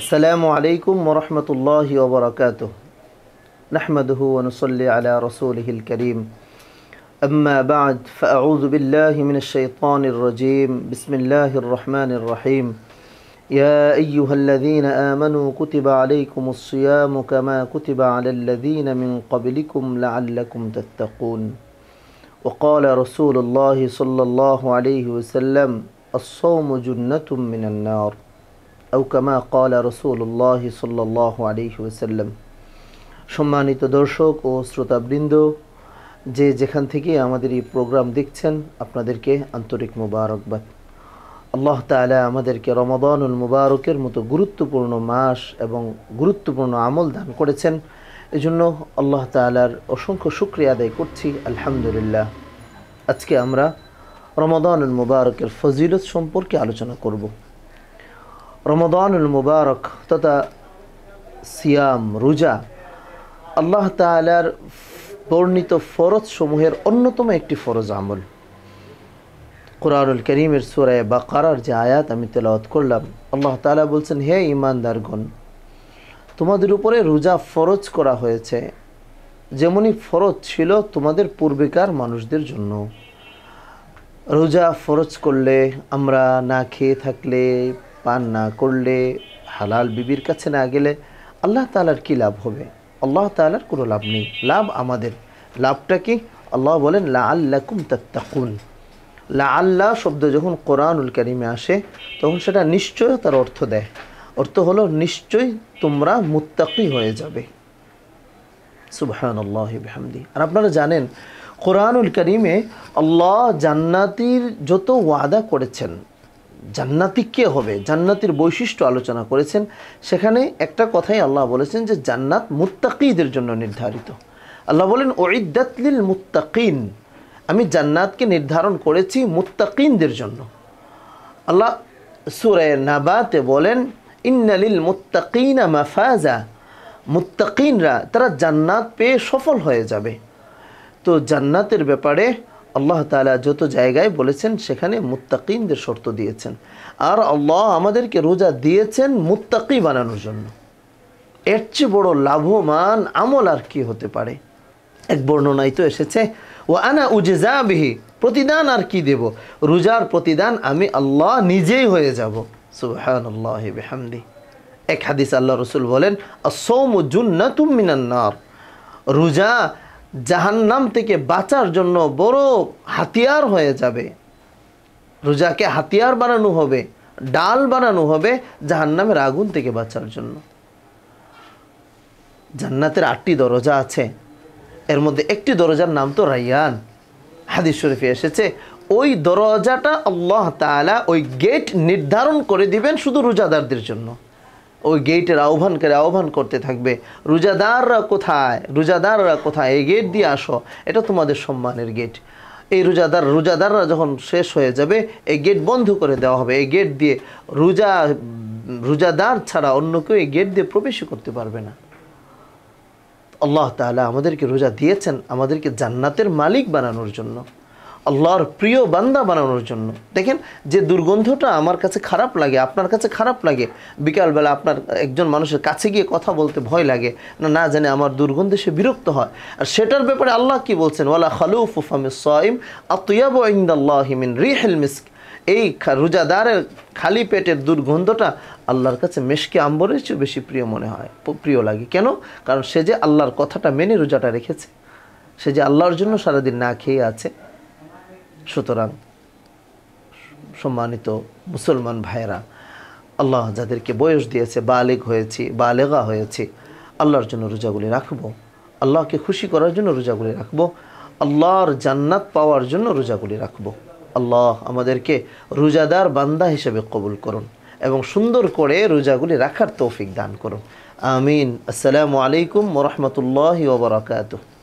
السلام عليكم ورحمة الله وبركاته نحمده ونصلي على رسوله الكريم أما بعد فأعوذ بالله من الشيطان الرجيم بسم الله الرحمن الرحيم يا أيها الذين آمنوا كتب عليكم الصيام كما كتب على الذين من قبلكم لعلكم تتقون وقال رسول الله صلى الله عليه وسلم الصوم جنة من النار সম্মানিত দর্শক ও শ্রোতাবৃন্দ যে যেখান থেকে আমাদের এই প্রোগ্রাম দেখছেন আপনাদেরকে আন্তরিক মুবারকবাদ আল্লাহ তালা আমাদেরকে রমাদানুল মুবারকের মতো গুরুত্বপূর্ণ মাস এবং গুরুত্বপূর্ণ আমল দান করেছেন এজন্য আল্লাহ তালার অসংখ্য শুক্রিয়া আদায় করছি আলহামদুলিল্লাহ আজকে আমরা রমাদানুল মুবারকের ফজিলত সম্পর্কে আলোচনা করবো রমদানুল মুবারক তথা সিয়াম রোজা আল্লাহ তালার বর্ণিত ফরজ সমূহের অন্যতম একটি ফরজ আমল কোরআনুল করিমের সুরায় বা কারার যে আয়াত আমি তেলাওয়াত করলাম আল্লাহ তালা বলছেন হে ইমানদারগণ তোমাদের উপরে রোজা ফরজ করা হয়েছে যেমনই ফরজ ছিল তোমাদের পূর্বেকার মানুষদের জন্য রোজা ফরজ করলে আমরা না খেয়ে থাকলে পান না করলে হালাল বিবির কাছে না গেলে আল্লাহ তালার কি লাভ হবে আল্লাহ তালার কোনো লাভ নেই লাভ আমাদের লাভটা কি আল্লাহ বলেন লা আল্লাকুম তাত্তাকুন লা আল্লাহ শব্দ যখন কোরআনুল কারিমে আসে তখন সেটা নিশ্চয় তার অর্থ দেয় অর্থ হলো নিশ্চয়ই তোমরা মুত্তাকি হয়ে যাবে সুবাহান আল্লাহামদি আর আপনারা জানেন কোরআনুল করিমে আল্লাহ জান্নাতির যত ওয়াদা করেছেন জান্নাতি কে হবে জান্নাতির বৈশিষ্ট্য আলোচনা করেছেন সেখানে একটা কথাই আল্লাহ বলেছেন যে জান্নাত মুত্তাকিদের জন্য নির্ধারিত আল্লাহ বলেন ওইদাতলিল মুত্তাকিন আমি জান্নাতকে নির্ধারণ করেছি মুত্তাকিনদের জন্য আল্লাহ সুরে নাবাতে বলেন ইন্নালিল মুত্তাকিনা মাফাজা মুত্তাকিনরা তারা জান্নাত পেয়ে সফল হয়ে যাবে তো জান্নাতের ব্যাপারে আল্লাহ তালা যত জায়গায় বলেছেন সেখানে মুত্তাকিমদের শর্ত দিয়েছেন আর আল্লাহ আমাদেরকে রোজা দিয়েছেন মুত্তাকি বানানোর জন্য এর চেয়ে বড় লাভবান আমল আর কি হতে পারে এক বর্ণনায় তো এসেছে ও আনা উজেজা বিহি প্রতিদান আর কি দেব রোজার প্রতিদান আমি আল্লাহ নিজেই হয়ে যাব সুহান আল্লাহ বেহামদি এক হাদিস আল্লাহ রসুল বলেন আসৌম জুন্না তুমিনান্নার রোজা জাহান্নাম থেকে বাঁচার জন্য বড় হাতিয়ার হয়ে যাবে রোজাকে হাতিয়ার বানানো হবে ডাল বানানো হবে জাহান্নামের আগুন থেকে বাঁচার জন্য জান্নাতের আটটি দরজা আছে এর মধ্যে একটি দরজার নাম তো রাইয়ান হাদিস শরীফে এসেছে ওই দরজাটা আল্লাহ তালা ওই গেট নির্ধারণ করে দিবেন শুধু রোজাদারদের জন্য ওই গেটের আহ্বানকারী আহ্বান করতে থাকবে রোজাদাররা কোথায় রোজাদাররা কোথায় এই গেট দিয়ে আসো এটা তোমাদের সম্মানের গেট এই রোজাদার রোজাদাররা যখন শেষ হয়ে যাবে এই গেট বন্ধ করে দেওয়া হবে এই গেট দিয়ে রোজা রোজাদার ছাড়া অন্য কেউ এই গেট দিয়ে প্রবেশ করতে পারবে না আল্লাহ তালা আমাদেরকে রোজা দিয়েছেন আমাদেরকে জান্নাতের মালিক বানানোর জন্য আল্লাহর প্রিয় বান্দা বানানোর জন্য দেখেন যে দুর্গন্ধটা আমার কাছে খারাপ লাগে আপনার কাছে খারাপ লাগে বিকালবেলা আপনার একজন মানুষের কাছে গিয়ে কথা বলতে ভয় লাগে না না জানে আমার দুর্গন্ধে সে বিরক্ত হয় আর সেটার ব্যাপারে আল্লাহ কি বলছেন ওয়ালা খালুফুফামিস সাইম আতুয়াব ইন্দাল্লাহিমিন রিহেল মিস্ক এই রোজাদারের খালি পেটের দুর্গন্ধটা আল্লাহর কাছে মেশকে আম্বরের চেয়ে বেশি প্রিয় মনে হয় প্রিয় লাগে কেন কারণ সে যে আল্লাহর কথাটা মেনে রোজাটা রেখেছে সে যে আল্লাহর জন্য সারাদিন না খেয়ে আছে সুতরাং সম্মানিত মুসলমান ভাইয়েরা আল্লাহ যাদেরকে বয়স দিয়েছে বালেগ হয়েছে বালেগা হয়েছে আল্লাহর জন্য রোজাগুলি রাখব আল্লাহকে খুশি করার জন্য রোজাগুলি রাখব আল্লাহর জান্নাত পাওয়ার জন্য রোজাগুলি রাখব আল্লাহ আমাদেরকে রোজাদার বান্দা হিসেবে কবুল করুন এবং সুন্দর করে রোজাগুলি রাখার তৌফিক দান করুন আমিন আসসালামু আলাইকুম রহমতুল্লাহ ওবরাকাতুহ